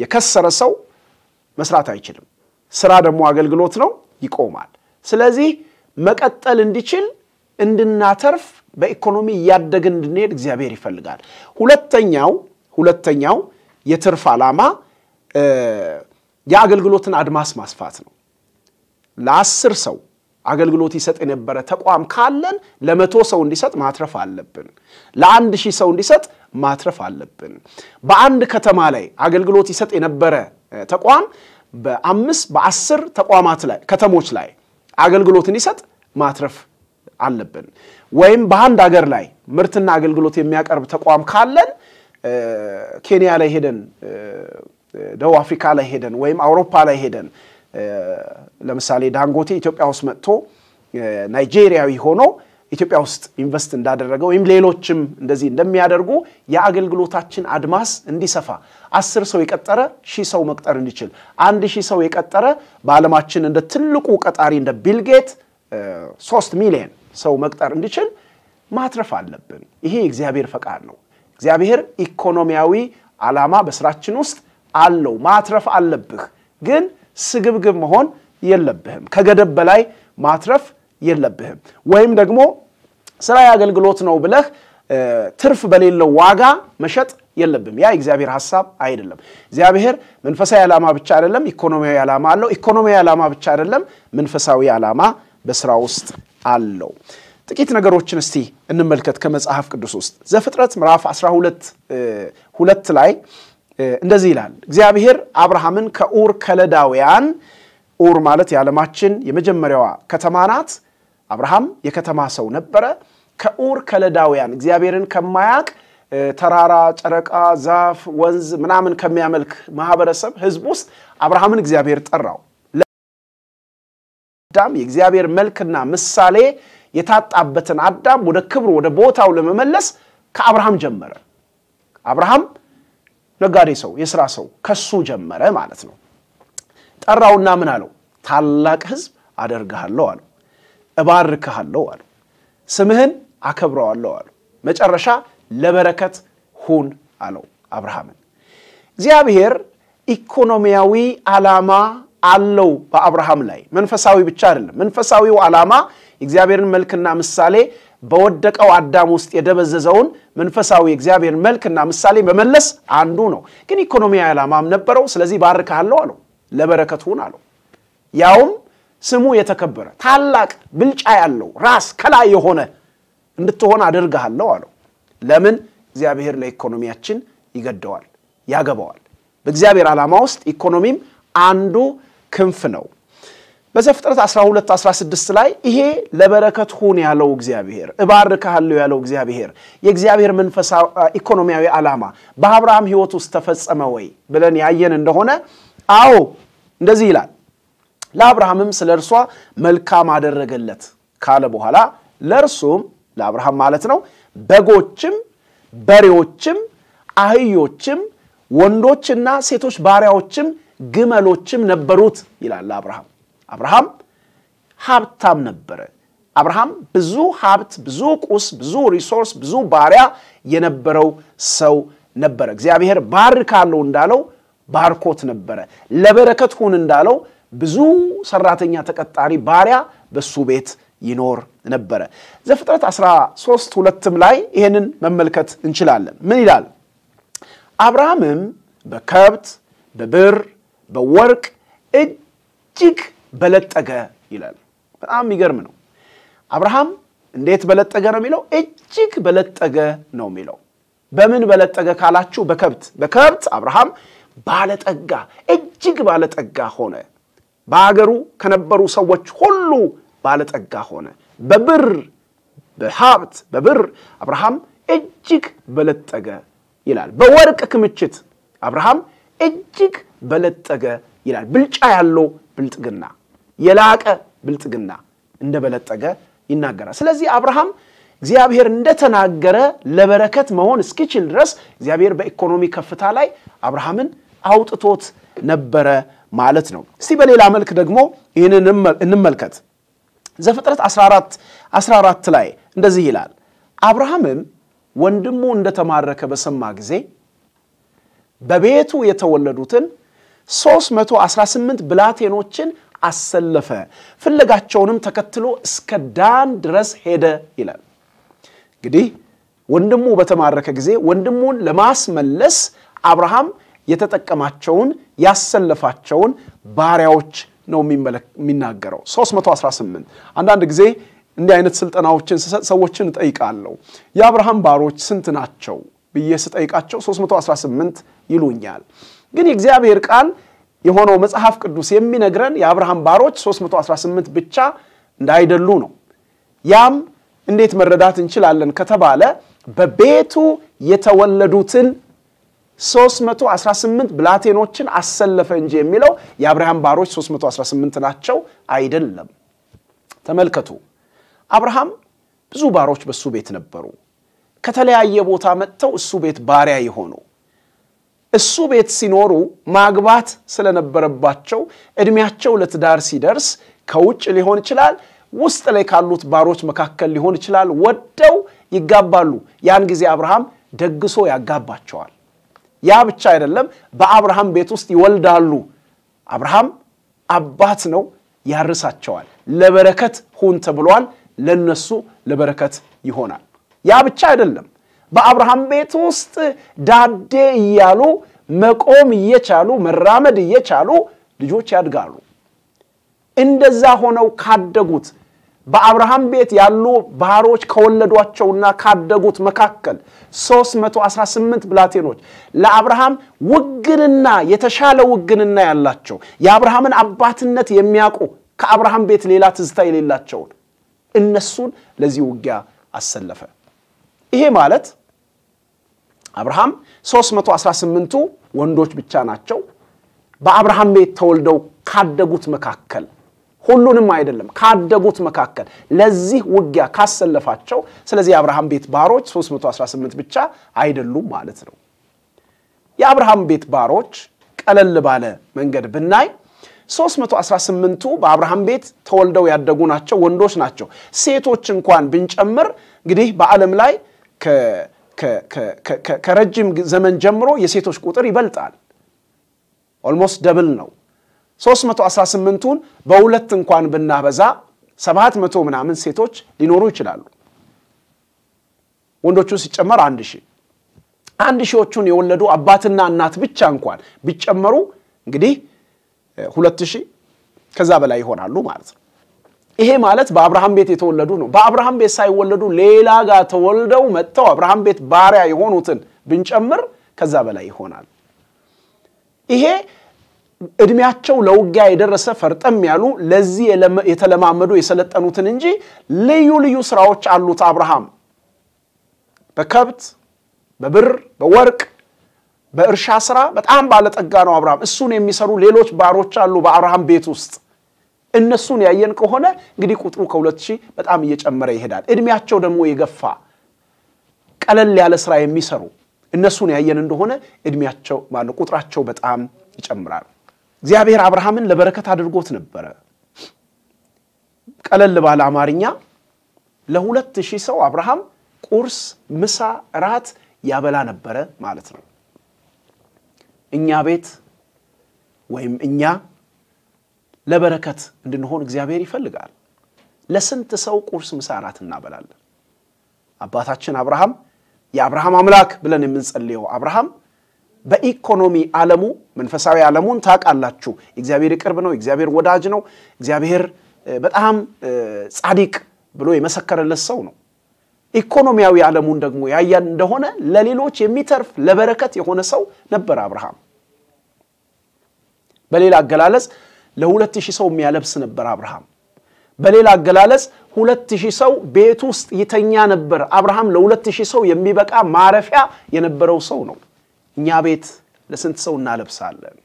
የከሰረ ሰው መስራት አይችልም። ስራ ደግሞ አገልግሎት ነው፣ ይቆማል። ስለዚህ መቀጠል እንዲችል እንድናተርፍ በኢኮኖሚ እያደግን እንድንሄድ እግዚአብሔር ይፈልጋል። ሁለተኛው ሁለተኛው የትርፍ ዓላማ የአገልግሎትን አድማስ ማስፋት ነው። ለአስር ሰው አገልግሎት ይሰጥ የነበረ ተቋም ካለን ለመቶ ሰው እንዲሰጥ ማትረፍ አለብን። ለአንድ ሺህ ሰው እንዲሰጥ ማትረፍ አለብን። በአንድ ከተማ ላይ አገልግሎት ይሰጥ የነበረ ተቋም በአምስት በአስር ተቋማት ላይ ከተሞች ላይ አገልግሎት እንዲሰጥ ማትረፍ አለብን። ወይም በአንድ አገር ላይ ምርትና አገልግሎት የሚያቀርብ ተቋም ካለን ኬንያ ላይ ሄደን ደቡብ አፍሪካ ላይ ሄደን ወይም አውሮፓ ላይ ሄደን ለምሳሌ ዳንጎቴ ኢትዮጵያ ውስጥ መጥቶ ናይጄሪያዊ ሆኖ ኢትዮጵያ ውስጥ ኢንቨስት እንዳደረገ ወይም ሌሎችም እንደዚህ እንደሚያደርጉ የአገልግሎታችን አድማስ እንዲሰፋ አስር ሰው የቀጠረ ሺህ ሰው መቅጠር እንዲችል አንድ ሺህ ሰው የቀጠረ በዓለማችን እንደ ትልቁ ቀጣሪ እንደ ቢልጌት ሶስት ሚሊየን ሰው መቅጠር እንዲችል ማትረፍ አለብን። ይሄ እግዚአብሔር ፈቃድ ነው። እግዚአብሔር ኢኮኖሚያዊ ዓላማ በስራችን ውስጥ አለው። ማትረፍ አለብህ፣ ግን ስግብግብ መሆን የለብህም። ከገደብ በላይ ማትረፍ የለብህም። ወይም ደግሞ ስራ አገልግሎት ነው ብለህ ትርፍ በሌለው ዋጋ መሸጥ የለብም። ያ የእግዚአብሔር ሀሳብ አይደለም። እግዚአብሔር መንፈሳዊ ዓላማ ብቻ አይደለም፣ ኢኮኖሚያዊ ዓላማ አለው። ኢኮኖሚያዊ ዓላማ ብቻ አይደለም፣ መንፈሳዊ ዓላማ በስራ ውስጥ አለው። ጥቂት ነገሮችን እስቲ እንመልከት ከመጽሐፍ ቅዱስ ውስጥ ዘፍጥረት ምዕራፍ 12 ሁለት ላይ እንደዚህ ይላል። እግዚአብሔር አብርሃምን ከኡር ከለዳውያን ኡር ማለት የዓለማችን የመጀመሪያዋ ከተማ ናት። አብርሃም የከተማ ሰው ነበረ። ከኡር ከለዳውያን እግዚአብሔርን ከማያቅ ተራራ፣ ጨረቃ፣ ዛፍ፣ ወንዝ ምናምን ከሚያመልክ ማህበረሰብ ህዝብ ውስጥ አብርሃምን እግዚአብሔር ጠራው። አዳም የእግዚአብሔር መልክና ምሳሌ የታጣበትን አዳም ወደ ክብሩ ወደ ቦታው ለመመለስ ከአብርሃም ጀመረ። አብርሃም ነጋዴ ሰው፣ የስራ ሰው ከሱ ጀመረ ማለት ነው። ጠራውና ምን አለው? ታላቅ ህዝብ አደርግሃለሁ አለው፣ እባርክሃለሁ አለው። ስምህን አከብረዋለሁ አሉ። መጨረሻ ለበረከት ሁን አለው አብርሃምን። እግዚአብሔር ኢኮኖሚያዊ ዓላማ አለው በአብርሃም ላይ መንፈሳዊ ብቻ አይደለም። መንፈሳዊው ዓላማ የእግዚአብሔርን መልክና ምሳሌ በወደቀው አዳም ውስጥ የደበዘዘውን መንፈሳዊ የእግዚአብሔር መልክና ምሳሌ መመለስ አንዱ ነው። ግን ኢኮኖሚያዊ ዓላማም ነበረው። ስለዚህ ባርካለሁ አለው፣ ለበረከት ሁን አለው። ያውም ስሙ የተከበረ ታላቅ ብልጫ ያለው ራስ ከላይ የሆነ እንድትሆን አድርግሃለሁ አለው። ለምን? እግዚአብሔር ለኢኮኖሚያችን ይገደዋል፣ ያገባዋል። በእግዚአብሔር ዓላማ ውስጥ ኢኮኖሚም አንዱ ክንፍ ነው። በዘፍጥረት 12 16 ላይ ይሄ ለበረከት ሁን ያለው እግዚአብሔር እባርክሃለሁ ያለው እግዚአብሔር የእግዚአብሔር መንፈሳዊ ኢኮኖሚያዊ ዓላማ በአብርሃም ሕይወት ውስጥ ተፈጸመ ወይ ብለን ያየን እንደሆነ አዎ እንደዚህ ይላል ለአብርሃምም ስለ እርሷ መልካም አደረገለት ካለ በኋላ ለእርሱም ለአብርሃም ማለት ነው በጎችም በሬዎችም አህዮችም ወንዶችና ሴቶች ባሪያዎችም ግመሎችም ነበሩት ይላል አብርሃም አብርሃም ሀብታም ነበረ አብርሃም ብዙ ሀብት ብዙ ቁስ ብዙ ሪሶርስ ብዙ ባሪያ የነበረው ሰው ነበረ እግዚአብሔር ባርካለው እንዳለው ባርኮት ነበረ ለበረከት ሁን እንዳለው ብዙ ሰራተኛ ተቀጣሪ ባሪያ በሱ ቤት ይኖር ነበረ። ዘፍጥረት 13 ሁለትም ላይ ይህንን መመልከት እንችላለን። ምን ይላል? አብርሃምም በከብት በብር በወርቅ እጅግ በለጠገ ይላል። በጣም የሚገርም ነው። አብርሃም እንዴት በለጠገ ነው የሚለው? እጅግ በለጠገ ነው የሚለው። በምን በለጠገ ካላችሁ፣ በከብት በከብት አብርሃም ባለጠጋ እጅግ ባለጠጋ ሆነ። በአገሩ ከነበሩ ሰዎች ሁሉ ባለጠጋ ሆነ። በብር በሀብት በብር አብርሃም እጅግ በለጠገ ይላል። በወርቅ ክምችት አብርሃም እጅግ በለጠገ ይላል። ብልጫ ያለው ብልጥግና፣ የላቀ ብልጥግና እንደበለጠገ ይናገራል። ስለዚህ አብርሃም እግዚአብሔር እንደተናገረ ለበረከት መሆን እስኪችል ድረስ እግዚአብሔር በኢኮኖሚ ከፍታ ላይ አብርሃምን አውጥቶት ነበረ ማለት ነው። እስቲ በሌላ መልክ ደግሞ ይህንን እንመልከት። ዘፍጥረት 14 ላይ እንደዚህ ይላል፣ አብርሃምም ወንድሙ እንደተማረከ በሰማ ጊዜ በቤቱ የተወለዱትን 318 ብላቴኖችን አሰለፈ፣ ፍለጋቸውንም ተከትሎ እስከ ዳን ድረስ ሄደ ይላል። እንግዲህ ወንድሙ በተማረከ ጊዜ ወንድሙን ለማስመለስ አብርሃም የተጠቀማቸውን ያሰለፋቸውን ባሪያዎች ነው የሚናገረው። 318 አንዳንድ ጊዜ እንዲህ አይነት ስልጠናዎችን ስሰጥ ሰዎችን እጠይቃለሁ። የአብርሃም ባሮች ስንት ናቸው ብዬ ስጠይቃቸው 318 ይሉኛል። ግን የእግዚአብሔር ቃል የሆነው መጽሐፍ ቅዱስ የሚነግረን የአብርሃም ባሮች 318 ብቻ እንዳይደሉ ነው። ያም እንዴት መረዳት እንችላለን ከተባለ በቤቱ የተወለዱትን 318 ብላቴኖችን አሰለፈ እንጂ የሚለው የአብርሃም ባሮች 318 ናቸው አይደለም። ተመልከቱ፣ አብርሃም ብዙ ባሮች በሱ ቤት ነበሩ። ከተለያየ ቦታ መጥተው እሱ ቤት ባሪያ የሆኑ እሱ ቤት ሲኖሩ ማግባት ስለነበረባቸው ዕድሜያቸው ለትዳር ሲደርስ ከውጭ ሊሆን ይችላል፣ ውስጥ ላይ ካሉት ባሮች መካከል ሊሆን ይችላል፣ ወደው ይጋባሉ። ያን ጊዜ አብርሃም ደግሶ ያጋባቸዋል። ያ ብቻ አይደለም፣ በአብርሃም ቤት ውስጥ ይወልዳሉ። አብርሃም አባት ነው፣ ያርሳቸዋል። ለበረከት ሁን ተብሏል። ለነሱ ለበረከት ይሆናል። ያ ብቻ አይደለም፣ በአብርሃም ቤት ውስጥ ዳዴ እያሉ መቆም እየቻሉ መራመድ እየቻሉ ልጆች ያድጋሉ። እንደዛ ሆነው ካደጉት በአብርሃም ቤት ያሉ ባሮች ከወለዷቸውና ካደጉት መካከል 318 ብላቴኖች ለአብርሃም ውግንና የተሻለ ውግንና ያላቸው የአብርሃምን አባትነት የሚያውቁ ከአብርሃም ቤት ሌላ ትዝታ የሌላቸውን እነሱን ለዚህ ውጊያ አሰለፈ። ይሄ ማለት አብርሃም 318ቱ ወንዶች ብቻ ናቸው። በአብርሃም ቤት ተወልደው ካደጉት መካከል ሁሉንም አይደለም፣ ካደጉት መካከል ለዚህ ውጊያ ካሰለፋቸው። ስለዚህ የአብርሃም ቤት ባሮች 318 ብቻ አይደሉም ማለት ነው። የአብርሃም ቤት ባሮች ቀለል ባለ መንገድ ብናይ 318ቱ በአብርሃም ቤት ተወልደው ያደጉ ናቸው፣ ወንዶች ናቸው። ሴቶች እንኳን ብንጨምር እንግዲህ በዓለም ላይ ከረጅም ዘመን ጀምሮ የሴቶች ቁጥር ይበልጣል። ኦልሞስት ደብል ነው። 318ቱን በሁለት እንኳን ብናበዛ 700 ምናምን ሴቶች ሊኖሩ ይችላሉ። ወንዶቹ ሲጨመር አንድ ሺህ አንድ ሺዎቹን የወለዱ አባትና እናት ብቻ እንኳን ቢጨመሩ እንግዲህ ሁለት ሺህ ከዛ በላይ ይሆናሉ ማለት ነው። ይሄ ማለት በአብርሃም ቤት የተወለዱ ነው። በአብርሃም ቤት ሳይወለዱ ሌላ ጋር ተወልደው መጥተው አብርሃም ቤት ባሪያ የሆኑትን ብንጨምር ከዛ በላይ ይሆናል። ይሄ እድሜያቸው ለውጊያ የደረሰ ፈርጠም ያሉ ለዚህ የተለማመዱ የሰለጠኑትን እንጂ ልዩ ልዩ ስራዎች አሉት አብርሃም። በከብት፣ በብር፣ በወርቅ፣ በእርሻ ስራ በጣም ባለጠጋ ነው አብርሃም። እሱን የሚሰሩ ሌሎች ባሮች አሉ በአብርሃም ቤት ውስጥ። እነሱን ያየን ከሆነ እንግዲህ ቁጥሩ ከሁለት ሺህ በጣም እየጨመረ ይሄዳል። እድሜያቸው ደግሞ የገፋ ቀለል ያለ ስራ የሚሰሩ እነሱን ያየን እንደሆነ እድሜያቸው ቁጥራቸው በጣም ይጨምራል። እግዚአብሔር አብርሃምን ለበረከት አድርጎት ነበረ። ቀለል ባለ አማርኛ ለሁለት ሺህ ሰው አብርሃም ቁርስ፣ ምሳ፣ ራት ያበላ ነበረ ማለት ነው። እኛ ቤት ወይም እኛ ለበረከት እንድንሆን እግዚአብሔር ይፈልጋል። ለስንት ሰው ቁርስ፣ ምሳ፣ ራት እናበላለን? አባታችን አብርሃም የአብርሃም አምላክ ብለን የምንጸልየው አብርሃም በኢኮኖሚ ዓለሙ መንፈሳዊ ዓለሙን ታውቃላችሁ። እግዚአብሔር ቅርብ ነው፣ እግዚአብሔር ወዳጅ ነው፣ እግዚአብሔር በጣም ጻዲቅ ብሎ የመሰከረለት ሰው ነው። ኢኮኖሚያዊ ዓለሙን ደግሞ ያያን እንደሆነ ለሌሎች የሚተርፍ ለበረከት የሆነ ሰው ነበር አብርሃም። በሌላ አገላለጽ ለሁለት ሺህ ሰው የሚያለብስ ነበር አብርሃም። በሌላ አገላለጽ ሁለት ሺህ ሰው ቤት ውስጥ ይተኛ ነበር አብርሃም። ለሁለት ሺህ ሰው የሚበቃ ማረፊያ የነበረው ሰው ነው። እኛ ቤት ለስንት ሰው እናለብሳለን?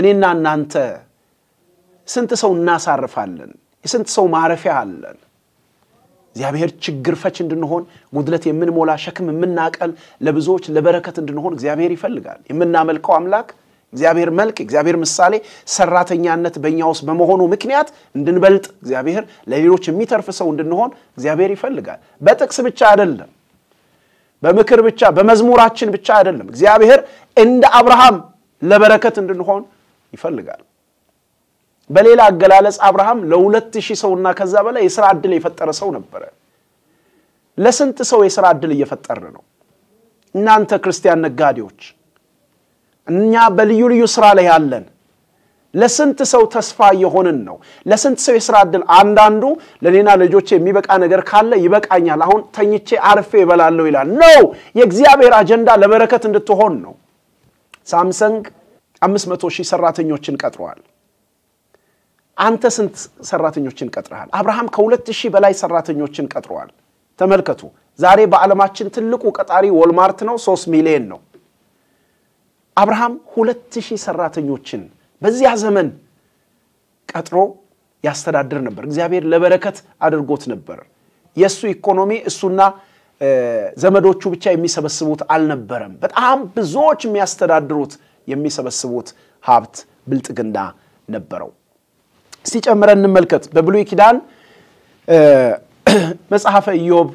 እኔና እናንተ ስንት ሰው እናሳርፋለን? የስንት ሰው ማረፊያ አለን? እግዚአብሔር ችግር ፈች እንድንሆን ጉድለት የምንሞላ ሸክም የምናቀል ለብዙዎች ለበረከት እንድንሆን እግዚአብሔር ይፈልጋል። የምናመልከው አምላክ እግዚአብሔር መልክ እግዚአብሔር ምሳሌ ሰራተኛነት በእኛ ውስጥ በመሆኑ ምክንያት እንድንበልጥ እግዚአብሔር ለሌሎች የሚተርፍ ሰው እንድንሆን እግዚአብሔር ይፈልጋል። በጥቅስ ብቻ አይደለም። በምክር ብቻ በመዝሙራችን ብቻ አይደለም። እግዚአብሔር እንደ አብርሃም ለበረከት እንድንሆን ይፈልጋል። በሌላ አገላለጽ አብርሃም ለሁለት ሺህ ሰውና ከዛ በላይ የስራ ዕድል የፈጠረ ሰው ነበረ። ለስንት ሰው የስራ ዕድል እየፈጠረ ነው? እናንተ ክርስቲያን ነጋዴዎች፣ እኛ በልዩ ልዩ ስራ ላይ ያለን ለስንት ሰው ተስፋ እየሆንን ነው? ለስንት ሰው የስራ እድል? አንዳንዱ ለሌና ልጆቼ የሚበቃ ነገር ካለ ይበቃኛል፣ አሁን ተኝቼ አርፌ ይበላለሁ ይላል። ነው የእግዚአብሔር አጀንዳ ለበረከት እንድትሆን ነው። ሳምሰንግ አምስት መቶ ሺህ ሰራተኞችን ቀጥረዋል። አንተ ስንት ሰራተኞችን ቀጥረሃል? አብርሃም ከሁለት ሺህ በላይ ሰራተኞችን ቀጥረዋል። ተመልከቱ፣ ዛሬ በዓለማችን ትልቁ ቀጣሪ ወልማርት ነው። ሶስት ሚሊዮን ነው። አብርሃም ሁለት ሺህ ሰራተኞችን በዚያ ዘመን ቀጥሮ ያስተዳድር ነበር። እግዚአብሔር ለበረከት አድርጎት ነበር። የእሱ ኢኮኖሚ እሱና ዘመዶቹ ብቻ የሚሰበስቡት አልነበረም። በጣም ብዙዎች የሚያስተዳድሩት የሚሰበስቡት ሀብት ብልጥግና ነበረው። እስቲ ጨምረን እንመልከት። በብሉይ ኪዳን መጽሐፈ ኢዮብ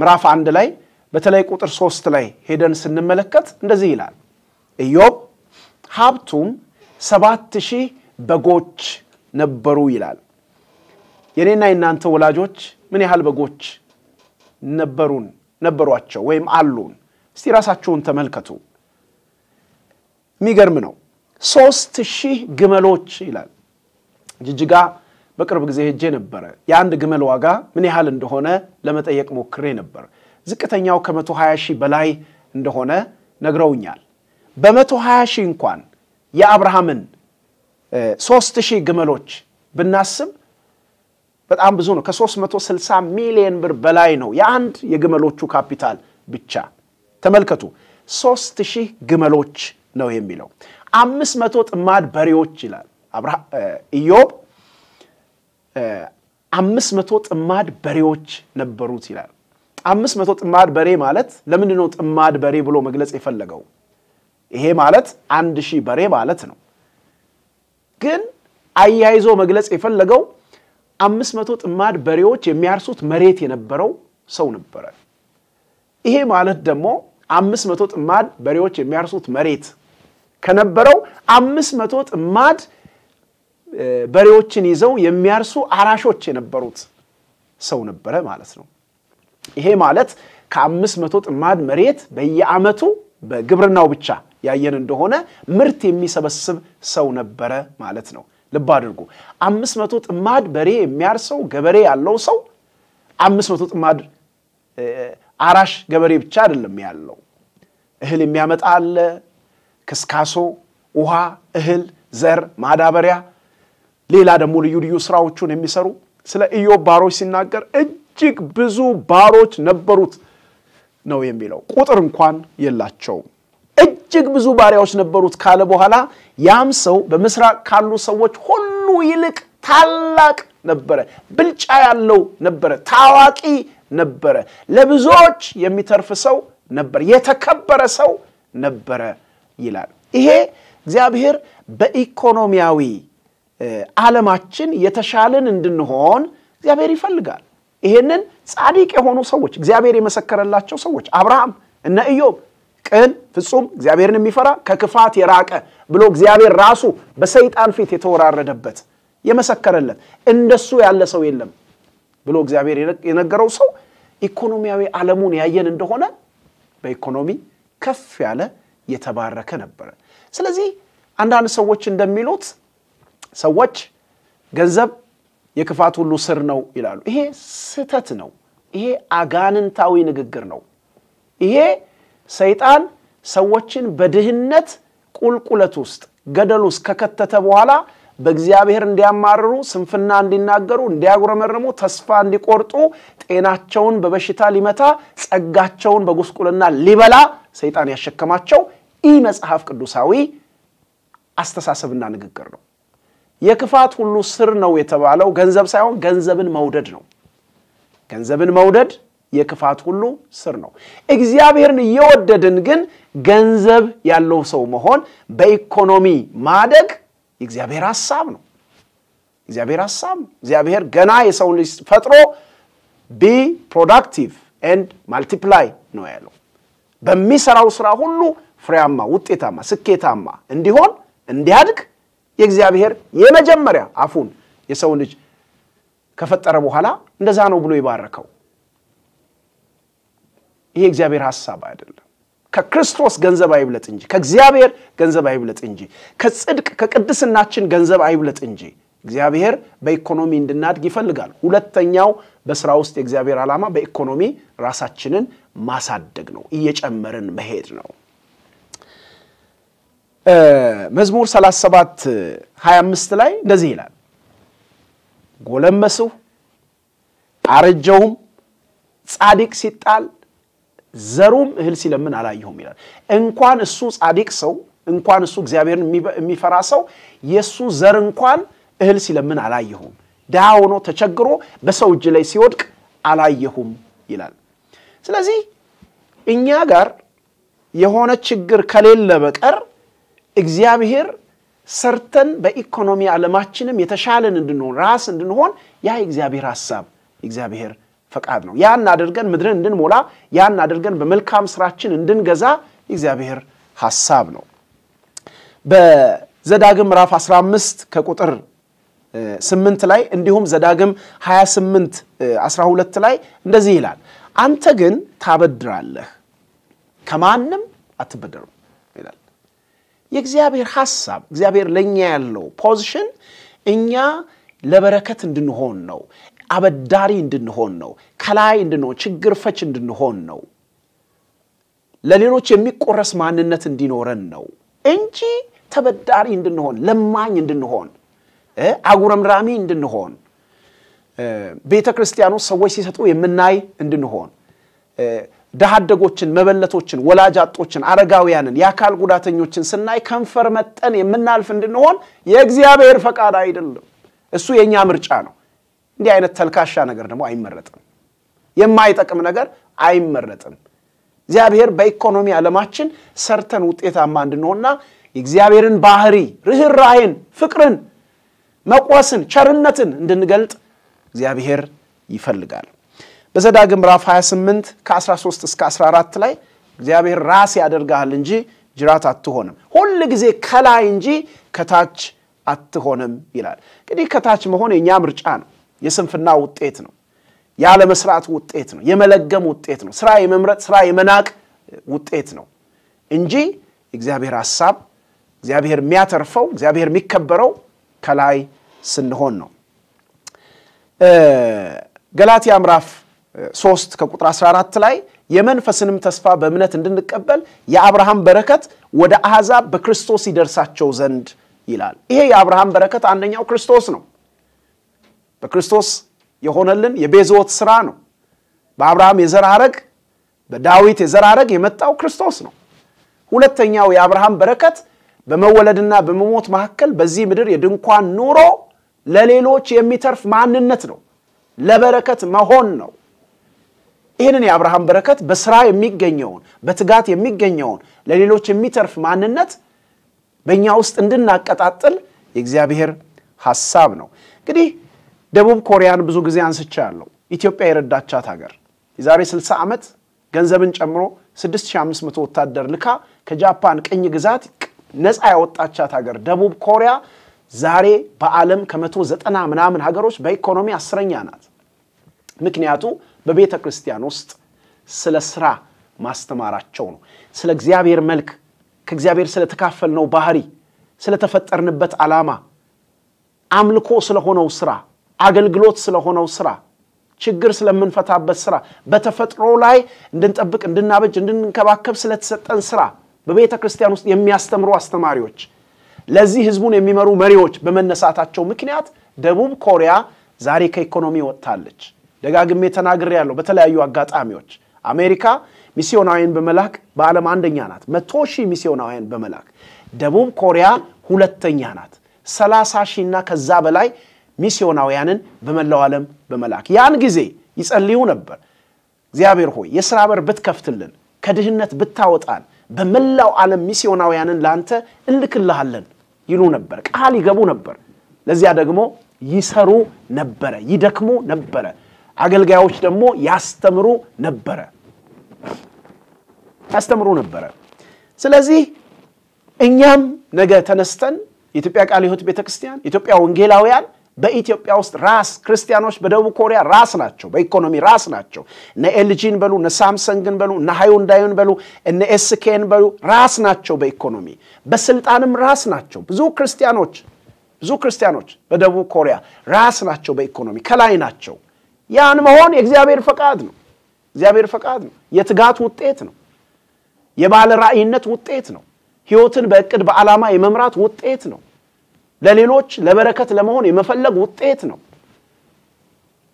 ምዕራፍ አንድ ላይ በተለይ ቁጥር ሶስት ላይ ሄደን ስንመለከት እንደዚህ ይላል ኢዮብ ሀብቱም ሰባት ሺህ በጎች ነበሩ ይላል። የኔና የናንተ ወላጆች ምን ያህል በጎች ነበሩን ነበሯቸው ወይም አሉን? እስቲ ራሳችሁን ተመልከቱ። የሚገርም ነው። ሶስት ሺህ ግመሎች ይላል። ጅጅጋ በቅርብ ጊዜ ሄጄ ነበረ። የአንድ ግመል ዋጋ ምን ያህል እንደሆነ ለመጠየቅ ሞክሬ ነበር። ዝቅተኛው ከመቶ ሀያ ሺህ በላይ እንደሆነ ነግረውኛል። በመቶ ሀያ ሺህ እንኳን የአብርሃምን ሶስት ሺህ ግመሎች ብናስብ በጣም ብዙ ነው መቶ ስልሳ ሚሊዮን ብር በላይ ነው የአንድ የግመሎቹ ካፒታል ብቻ። ተመልከቱ፣ ሶስት ሺህ ግመሎች ነው የሚለው። አምስት መቶ ጥማድ በሬዎች ይላል ኢዮብ። አምስት መቶ ጥማድ በሬዎች ነበሩት ይላል። አምስት መቶ ጥማድ በሬ ማለት ለምንድን ነው ጥማድ በሬ ብሎ መግለጽ የፈለገው? ይሄ ማለት አንድ ሺህ በሬ ማለት ነው። ግን አያይዞ መግለጽ የፈለገው አምስት መቶ ጥማድ በሬዎች የሚያርሱት መሬት የነበረው ሰው ነበረ። ይሄ ማለት ደግሞ አምስት መቶ ጥማድ በሬዎች የሚያርሱት መሬት ከነበረው አምስት መቶ ጥማድ በሬዎችን ይዘው የሚያርሱ አራሾች የነበሩት ሰው ነበረ ማለት ነው። ይሄ ማለት ከአምስት መቶ ጥማድ መሬት በየዓመቱ በግብርናው ብቻ ያየን እንደሆነ ምርት የሚሰበስብ ሰው ነበረ ማለት ነው። ልብ አድርጉ። አምስት መቶ ጥማድ በሬ የሚያርሰው ገበሬ ያለው ሰው አምስት መቶ ጥማድ አራሽ ገበሬ ብቻ አይደለም ያለው። እህል የሚያመጣ አለ፣ ክስካሶ፣ ውሃ፣ እህል፣ ዘር፣ ማዳበሪያ፣ ሌላ ደግሞ ልዩ ልዩ ስራዎቹን የሚሰሩ ስለ ኢዮብ ባሮች ሲናገር እጅግ ብዙ ባሮች ነበሩት ነው የሚለው። ቁጥር እንኳን የላቸውም። እጅግ ብዙ ባሪያዎች ነበሩት ካለ በኋላ ያም ሰው በምስራቅ ካሉ ሰዎች ሁሉ ይልቅ ታላቅ ነበረ፣ ብልጫ ያለው ነበረ፣ ታዋቂ ነበረ፣ ለብዙዎች የሚተርፍ ሰው ነበር፣ የተከበረ ሰው ነበረ ይላል። ይሄ እግዚአብሔር በኢኮኖሚያዊ ዓለማችን የተሻልን እንድንሆን እግዚአብሔር ይፈልጋል። ይሄንን ጻድቅ የሆኑ ሰዎች እግዚአብሔር የመሰከረላቸው ሰዎች አብርሃም፣ እነ ኢዮብ ቅን፣ ፍጹም፣ እግዚአብሔርን የሚፈራ ከክፋት የራቀ ብሎ እግዚአብሔር ራሱ በሰይጣን ፊት የተወራረደበት የመሰከረለት እንደሱ ያለ ሰው የለም ብሎ እግዚአብሔር የነገረው ሰው ኢኮኖሚያዊ ዓለሙን ያየን እንደሆነ በኢኮኖሚ ከፍ ያለ የተባረከ ነበረ። ስለዚህ አንዳንድ ሰዎች እንደሚሉት ሰዎች ገንዘብ የክፋት ሁሉ ስር ነው ይላሉ። ይሄ ስህተት ነው። ይሄ አጋንንታዊ ንግግር ነው። ይሄ ሰይጣን ሰዎችን በድህነት ቁልቁለት ውስጥ ገደል ውስጥ ከከተተ በኋላ በእግዚአብሔር እንዲያማርሩ፣ ስንፍና እንዲናገሩ፣ እንዲያጉረመርሙ፣ ተስፋ እንዲቆርጡ፣ ጤናቸውን በበሽታ ሊመታ፣ ጸጋቸውን በጉስቁልና ሊበላ ሰይጣን ያሸከማቸው ኢ መጽሐፍ ቅዱሳዊ አስተሳሰብና ንግግር ነው። የክፋት ሁሉ ስር ነው የተባለው ገንዘብ ሳይሆን ገንዘብን መውደድ ነው። ገንዘብን መውደድ የክፋት ሁሉ ስር ነው። እግዚአብሔርን እየወደድን ግን ገንዘብ ያለው ሰው መሆን፣ በኢኮኖሚ ማደግ የእግዚአብሔር ሀሳብ ነው። እግዚአብሔር ሐሳብ ነው። እግዚአብሔር ገና የሰውን ልጅ ፈጥሮ ቢ ፕሮዳክቲቭ ኤንድ ማልቲፕላይ ነው ያለው። በሚሰራው ስራ ሁሉ ፍሬያማ፣ ውጤታማ፣ ስኬታማ እንዲሆን እንዲያድግ የእግዚአብሔር የመጀመሪያ አፉን የሰውን ልጅ ከፈጠረ በኋላ እንደዛ ነው ብሎ ይባረከው። ይሄ እግዚአብሔር ሀሳብ አይደለም። ከክርስቶስ ገንዘብ አይብለጥ እንጂ፣ ከእግዚአብሔር ገንዘብ አይብለጥ እንጂ፣ ከጽድቅ ከቅድስናችን ገንዘብ አይብለጥ እንጂ። እግዚአብሔር በኢኮኖሚ እንድናድግ ይፈልጋል። ሁለተኛው በስራ ውስጥ የእግዚአብሔር ዓላማ በኢኮኖሚ ራሳችንን ማሳደግ ነው፣ እየጨመርን መሄድ ነው። መዝሙር 37 25 ላይ እንደዚህ ይላል፣ ጎለመስሁ አረጀውም፣ ጻድቅ ሲጣል ዘሩም እህል ሲለምን አላየሁም ይላል። እንኳን እሱ ጻድቅ ሰው እንኳን እሱ እግዚአብሔርን የሚፈራ ሰው የእሱ ዘር እንኳን እህል ሲለምን አላየሁም፣ ድሃ ሆኖ ተቸግሮ በሰው እጅ ላይ ሲወድቅ አላየሁም ይላል። ስለዚህ እኛ ጋር የሆነ ችግር ከሌለ በቀር እግዚአብሔር ሰርተን በኢኮኖሚ ዓለማችንም የተሻለን እንድንሆን ራስ እንድንሆን ያ የእግዚአብሔር ሀሳብ የእግዚአብሔር ፈቃድ ነው። ያን አድርገን ምድርን እንድንሞላ፣ ያን አድርገን በመልካም ስራችን እንድንገዛ የእግዚአብሔር ሐሳብ ነው። በዘዳግም ምዕራፍ 15 ከቁጥር 8 ላይ እንዲሁም ዘዳግም 28 12 ላይ እንደዚህ ይላል፣ አንተ ግን ታበድራለህ ከማንም አትበደሩ ይላል። የእግዚአብሔር ሐሳብ እግዚአብሔር ለእኛ ያለው ፖዚሽን እኛ ለበረከት እንድንሆን ነው። አበዳሪ እንድንሆን ነው። ከላይ እንድንሆን፣ ችግር ፈች እንድንሆን ነው። ለሌሎች የሚቆረስ ማንነት እንዲኖረን ነው እንጂ ተበዳሪ እንድንሆን፣ ለማኝ እንድንሆን፣ አጉረምራሚ እንድንሆን፣ ቤተ ክርስቲያኑ ሰዎች ሲሰጡ የምናይ እንድንሆን፣ ደሃደጎችን፣ መበለቶችን፣ ወላጅ አጦችን፣ አረጋውያንን፣ የአካል ጉዳተኞችን ስናይ ከንፈር መጠን የምናልፍ እንድንሆን የእግዚአብሔር ፈቃድ አይደለም። እሱ የእኛ ምርጫ ነው። እንዲህ አይነት ተልካሻ ነገር ደግሞ አይመረጥም። የማይጠቅም ነገር አይመረጥም። እግዚአብሔር በኢኮኖሚ ዓለማችን ሰርተን ውጤታማ እንድንሆንና የእግዚአብሔርን ባህሪ ርኅራሄን፣ ፍቅርን፣ መቆስን፣ ቸርነትን እንድንገልጥ እግዚአብሔር ይፈልጋል። በዘዳግም ምዕራፍ 28 ከ13 እስከ 14 ላይ እግዚአብሔር ራስ ያደርግሃል እንጂ ጅራት አትሆንም፣ ሁል ጊዜ ከላይ እንጂ ከታች አትሆንም ይላል። እንግዲህ ከታች መሆን የእኛ ምርጫ ነው። የስንፍና ውጤት ነው። ያለመስራት ውጤት ነው። የመለገም ውጤት ነው። ስራ የመምረጥ ስራ የመናቅ ውጤት ነው እንጂ እግዚአብሔር ሀሳብ እግዚአብሔር የሚያተርፈው እግዚአብሔር የሚከበረው ከላይ ስንሆን ነው። ገላትያ ምዕራፍ 3 ከቁጥር 14 ላይ የመንፈስንም ተስፋ በእምነት እንድንቀበል የአብርሃም በረከት ወደ አሕዛብ በክርስቶስ ይደርሳቸው ዘንድ ይላል። ይሄ የአብርሃም በረከት አንደኛው ክርስቶስ ነው። በክርስቶስ የሆነልን የቤዝወት ስራ ነው። በአብርሃም የዘር ሐረግ በዳዊት የዘር ሐረግ የመጣው ክርስቶስ ነው። ሁለተኛው የአብርሃም በረከት በመወለድና በመሞት መካከል በዚህ ምድር የድንኳን ኑሮ ለሌሎች የሚተርፍ ማንነት ነው፣ ለበረከት መሆን ነው። ይህንን የአብርሃም በረከት በስራ የሚገኘውን በትጋት የሚገኘውን ለሌሎች የሚተርፍ ማንነት በእኛ ውስጥ እንድናቀጣጥል የእግዚአብሔር ሐሳብ ነው። እንግዲህ ደቡብ ኮሪያን ብዙ ጊዜ አንስቻለሁ። ኢትዮጵያ የረዳቻት ሀገር የዛሬ 60 ዓመት ገንዘብን ጨምሮ 6500 ወታደር ልካ ከጃፓን ቅኝ ግዛት ነፃ ያወጣቻት ሀገር ደቡብ ኮሪያ ዛሬ በዓለም ከመቶ ዘጠና ምናምን ሀገሮች በኢኮኖሚ አስረኛ ናት። ምክንያቱ በቤተ ክርስቲያን ውስጥ ስለ ስራ ማስተማራቸው ነው። ስለ እግዚአብሔር መልክ ከእግዚአብሔር ስለተካፈልነው ባህሪ፣ ስለተፈጠርንበት ዓላማ፣ አምልኮ ስለሆነው ስራ አገልግሎት ስለሆነው ስራ፣ ችግር ስለምንፈታበት ስራ፣ በተፈጥሮ ላይ እንድንጠብቅ፣ እንድናበጅ፣ እንድንንከባከብ ስለተሰጠን ስራ በቤተ ክርስቲያን ውስጥ የሚያስተምሩ አስተማሪዎች፣ ለዚህ ህዝቡን የሚመሩ መሪዎች በመነሳታቸው ምክንያት ደቡብ ኮሪያ ዛሬ ከኢኮኖሚ ወጥታለች። ደጋግሜ ተናግሬ ያለው በተለያዩ አጋጣሚዎች አሜሪካ ሚስዮናውያን በመላክ በዓለም አንደኛ ናት። መቶ ሺህ ሚስዮናውያን በመላክ ደቡብ ኮሪያ ሁለተኛ ናት። ሰላሳ ሺህና ከዛ በላይ ሚስዮናውያንን በመላው ዓለም በመላክ ያን ጊዜ ይጸልዩ ነበር። እግዚአብሔር ሆይ የሥራ በር ብትከፍትልን፣ ከድህነት ብታወጣን፣ በመላው ዓለም ሚስዮናውያንን ለአንተ እንልክልሃለን ይሉ ነበር፣ ቃል ይገቡ ነበር። ለዚያ ደግሞ ይሰሩ ነበረ፣ ይደክሙ ነበረ። አገልጋዮች ደግሞ ያስተምሩ ነበረ ያስተምሩ ነበረ። ስለዚህ እኛም ነገ ተነስተን የኢትዮጵያ ቃለ ሕይወት ቤተክርስቲያን የኢትዮጵያ ወንጌላውያን በኢትዮጵያ ውስጥ ራስ ክርስቲያኖች በደቡብ ኮሪያ ራስ ናቸው፣ በኢኮኖሚ ራስ ናቸው። እነ ኤልጂን በሉ፣ እነ ሳምሰንግን በሉ፣ እነ ሃዩንዳይን በሉ፣ እነ ኤስኬን በሉ ራስ ናቸው በኢኮኖሚ በስልጣንም ራስ ናቸው። ብዙ ክርስቲያኖች ብዙ ክርስቲያኖች በደቡብ ኮሪያ ራስ ናቸው በኢኮኖሚ ከላይ ናቸው። ያን መሆን የእግዚአብሔር ፈቃድ ነው። እግዚአብሔር ፈቃድ ነው። የትጋት ውጤት ነው። የባለ ራእይነት ውጤት ነው። ህይወትን በእቅድ በዓላማ የመምራት ውጤት ነው። ለሌሎች ለበረከት ለመሆን የመፈለግ ውጤት ነው።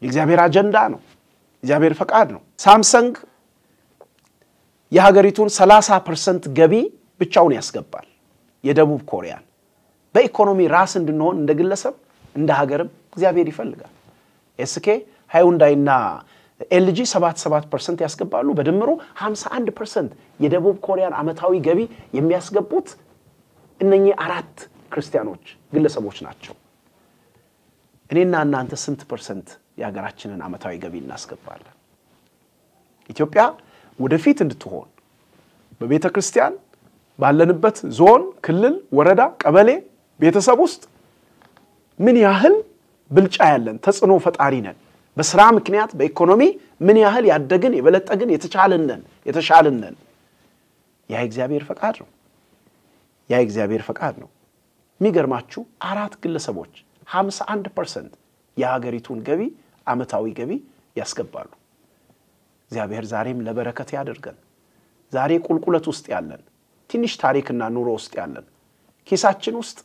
የእግዚአብሔር አጀንዳ ነው። እግዚአብሔር ፈቃድ ነው። ሳምሰንግ የሀገሪቱን 30 ፐርሰንት ገቢ ብቻውን ያስገባል። የደቡብ ኮሪያን በኢኮኖሚ ራስ እንድንሆን እንደ ግለሰብ እንደ ሀገርም እግዚአብሔር ይፈልጋል። ኤስኬ ሃይውንዳይና ኤልጂ 77 ፐርሰንት ያስገባሉ። በድምሩ 51 ፐርሰንት የደቡብ ኮሪያን አመታዊ ገቢ የሚያስገቡት እነኚህ አራት ክርስቲያኖች ግለሰቦች ናቸው። እኔና እናንተ ስንት ፐርሰንት የሀገራችንን አመታዊ ገቢ እናስገባለን? ኢትዮጵያ ወደፊት እንድትሆን በቤተ ክርስቲያን ባለንበት ዞን፣ ክልል፣ ወረዳ፣ ቀበሌ፣ ቤተሰብ ውስጥ ምን ያህል ብልጫ ያለን ተጽዕኖ ፈጣሪ ነን፣ በስራ ምክንያት በኢኮኖሚ ምን ያህል ያደግን የበለጠግን የተቻልነን የተሻልነን ያ እግዚአብሔር ፈቃድ ነው። ያ እግዚአብሔር ፈቃድ ነው። የሚገርማችሁ አራት ግለሰቦች 51 ፐርሰንት የሀገሪቱን ገቢ አመታዊ ገቢ ያስገባሉ። እግዚአብሔር ዛሬም ለበረከት ያደርገን። ዛሬ ቁልቁለት ውስጥ ያለን ትንሽ ታሪክና ኑሮ ውስጥ ያለን ኪሳችን ውስጥ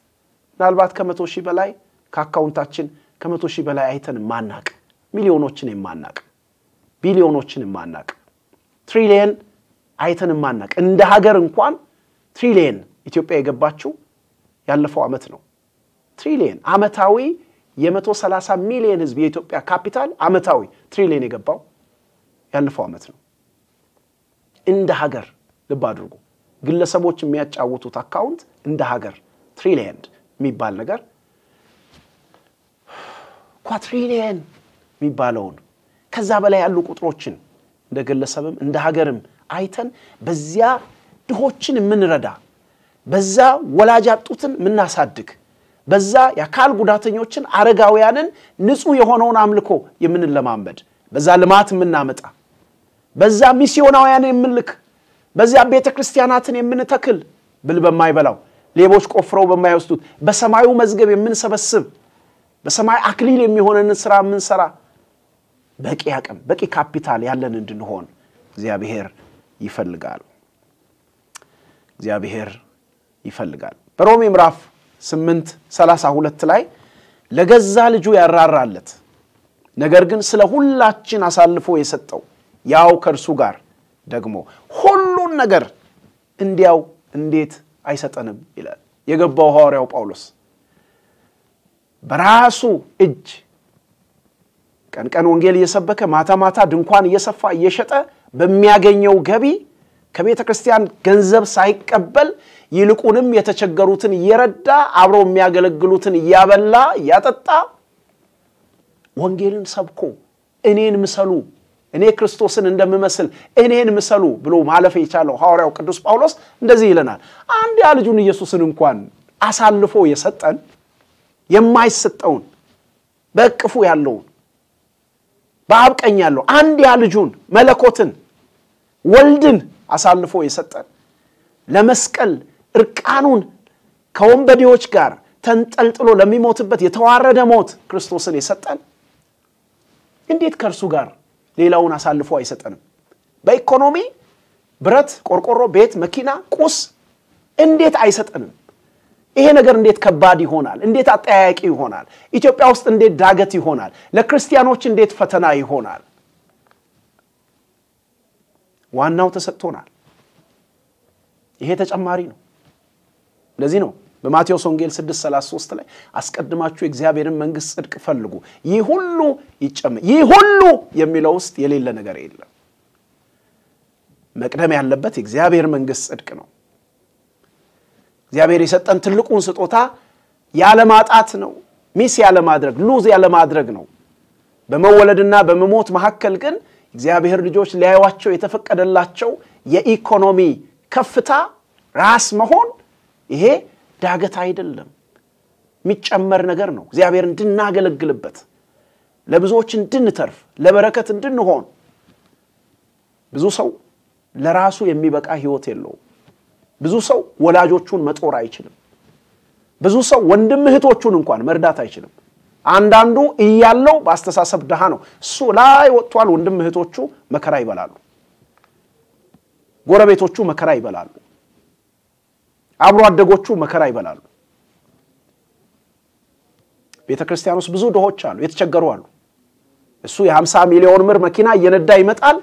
ምናልባት ከመቶ ሺህ በላይ ከአካውንታችን ከመቶ ሺህ በላይ አይተን የማናቅ ሚሊዮኖችን የማናቅ ቢሊዮኖችን የማናቅ ትሪሊየን አይተን የማናቅ እንደ ሀገር እንኳን ትሪሊየን ኢትዮጵያ የገባችው ያለፈው ዓመት ነው። ትሪሊየን ዓመታዊ የ130 ሚሊየን ህዝብ የኢትዮጵያ ካፒታል ዓመታዊ ትሪሊየን የገባው ያለፈው ዓመት ነው። እንደ ሀገር ልብ አድርጉ። ግለሰቦች የሚያጫውቱት አካውንት እንደ ሀገር ትሪሊየን የሚባል ነገር ኳትሪሊየን የሚባለውን ከዛ በላይ ያሉ ቁጥሮችን እንደ ግለሰብም እንደ ሀገርም አይተን በዚያ ድሆችን የምንረዳ በዛ ወላጅ ያጡትን የምናሳድግ በዛ የአካል ጉዳተኞችን አረጋውያንን ንጹህ የሆነውን አምልኮ የምንለማመድ በዛ ልማት የምናመጣ በዛ ሚስዮናውያን የምንልክ በዚያ ቤተ ክርስቲያናትን የምንተክል ብል በማይበላው ሌቦች ቆፍረው በማይወስዱት በሰማዩ መዝገብ የምንሰበስብ በሰማይ አክሊል የሚሆነን ስራ የምንሰራ በቂ አቅም በቂ ካፒታል ያለን እንድንሆን እግዚአብሔር ይፈልጋል። እግዚአብሔር ይፈልጋል። በሮሜ ምዕራፍ 8 32 ላይ ለገዛ ልጁ ያራራለት ነገር ግን ስለ ሁላችን አሳልፎ የሰጠው ያው ከእርሱ ጋር ደግሞ ሁሉን ነገር እንዲያው እንዴት አይሰጠንም ይላል የገባው ሐዋርያው ጳውሎስ። በራሱ እጅ ቀን ቀን ወንጌል እየሰበከ ማታ ማታ ድንኳን እየሰፋ እየሸጠ በሚያገኘው ገቢ ከቤተ ክርስቲያን ገንዘብ ሳይቀበል ይልቁንም የተቸገሩትን እየረዳ አብረው የሚያገለግሉትን እያበላ እያጠጣ ወንጌልን ሰብኮ እኔን ምሰሉ እኔ ክርስቶስን እንደምመስል እኔን ምሰሉ ብሎ ማለፍ የቻለው ሐዋርያው ቅዱስ ጳውሎስ እንደዚህ ይለናል። አንድ ያ ልጁን ኢየሱስን እንኳን አሳልፎ የሰጠን የማይሰጠውን በእቅፉ ያለውን በአብቀኝ ያለው አንድ ያ ልጁን መለኮትን ወልድን አሳልፎ የሰጠን ለመስቀል እርቃኑን ከወንበዴዎች ጋር ተንጠልጥሎ ለሚሞትበት የተዋረደ ሞት ክርስቶስን የሰጠን እንዴት ከእርሱ ጋር ሌላውን አሳልፎ አይሰጠንም? በኢኮኖሚ ብረት፣ ቆርቆሮ፣ ቤት፣ መኪና፣ ቁስ እንዴት አይሰጠንም? ይሄ ነገር እንዴት ከባድ ይሆናል? እንዴት አጠያያቂ ይሆናል? ኢትዮጵያ ውስጥ እንዴት ዳገት ይሆናል? ለክርስቲያኖች እንዴት ፈተና ይሆናል? ዋናው ተሰጥቶናል። ይሄ ተጨማሪ ነው። ለዚህ ነው በማቴዎስ ወንጌል 633 ላይ አስቀድማችሁ የእግዚአብሔርን መንግሥት ጽድቅ ፈልጉ፣ ይህ ሁሉ ይጨመር። ይህ ሁሉ የሚለው ውስጥ የሌለ ነገር የለም። መቅደም ያለበት የእግዚአብሔር መንግሥት ጽድቅ ነው። እግዚአብሔር የሰጠን ትልቁን ስጦታ ያለማጣት ነው። ሚስ ያለማድረግ ሉዝ ያለማድረግ ነው። በመወለድና በመሞት መካከል ግን እግዚአብሔር ልጆች ሊያዩቸው የተፈቀደላቸው የኢኮኖሚ ከፍታ ራስ መሆን ይሄ ዳገት አይደለም፣ የሚጨመር ነገር ነው። እግዚአብሔር እንድናገለግልበት፣ ለብዙዎች እንድንተርፍ፣ ለበረከት እንድንሆን። ብዙ ሰው ለራሱ የሚበቃ ህይወት የለውም። ብዙ ሰው ወላጆቹን መጦር አይችልም። ብዙ ሰው ወንድም እህቶቹን እንኳን መርዳት አይችልም። አንዳንዱ እያለው በአስተሳሰብ ድሃ ነው። እሱ ላይ ወጥቷል። ወንድም እህቶቹ መከራ ይበላሉ። ጎረቤቶቹ መከራ ይበላሉ። አብሮ አደጎቹ መከራ ይበላሉ። ቤተ ክርስቲያን ውስጥ ብዙ ድሆች አሉ፣ የተቸገሩ አሉ። እሱ የ ሚሊዮን ምር መኪና እየነዳ ይመጣል።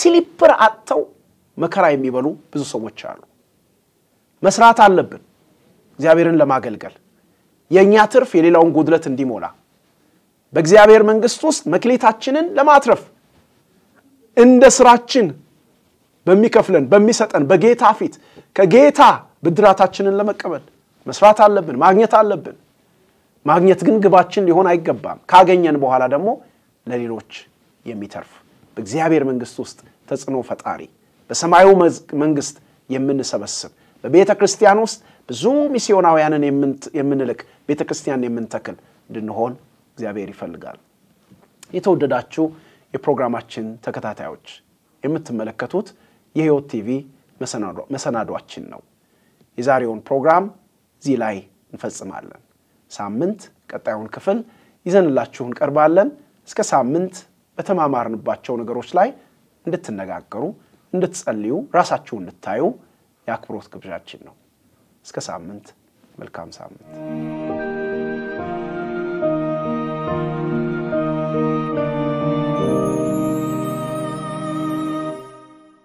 ሲሊፕር አጥተው መከራ የሚበሉ ብዙ ሰዎች አሉ። መስራት አለብን እግዚአብሔርን ለማገልገል የእኛ ትርፍ የሌላውን ጉድለት እንዲሞላ በእግዚአብሔር መንግስት ውስጥ መክሌታችንን ለማትረፍ እንደ ስራችን በሚከፍለን በሚሰጠን በጌታ ፊት ከጌታ ብድራታችንን ለመቀበል መስራት አለብን፣ ማግኘት አለብን። ማግኘት ግን ግባችን ሊሆን አይገባም። ካገኘን በኋላ ደግሞ ለሌሎች የሚተርፍ በእግዚአብሔር መንግስት ውስጥ ተጽዕኖ ፈጣሪ በሰማዩ መንግስት የምንሰበስብ በቤተ ክርስቲያን ውስጥ ብዙ ሚስዮናውያንን የምንልክ ቤተ ክርስቲያን የምንተክል እንድንሆን እግዚአብሔር ይፈልጋል። የተወደዳችሁ የፕሮግራማችን ተከታታዮች የምትመለከቱት የህይወት ቲቪ መሰናዷችን ነው። የዛሬውን ፕሮግራም እዚህ ላይ እንፈጽማለን። ሳምንት ቀጣዩን ክፍል ይዘንላችሁ እንቀርባለን። እስከ ሳምንት በተማማርንባቸው ነገሮች ላይ እንድትነጋገሩ፣ እንድትጸልዩ፣ ራሳችሁ እንድታዩ የአክብሮት ግብዣችን ነው። እስከ ሳምንት መልካም ሳምንት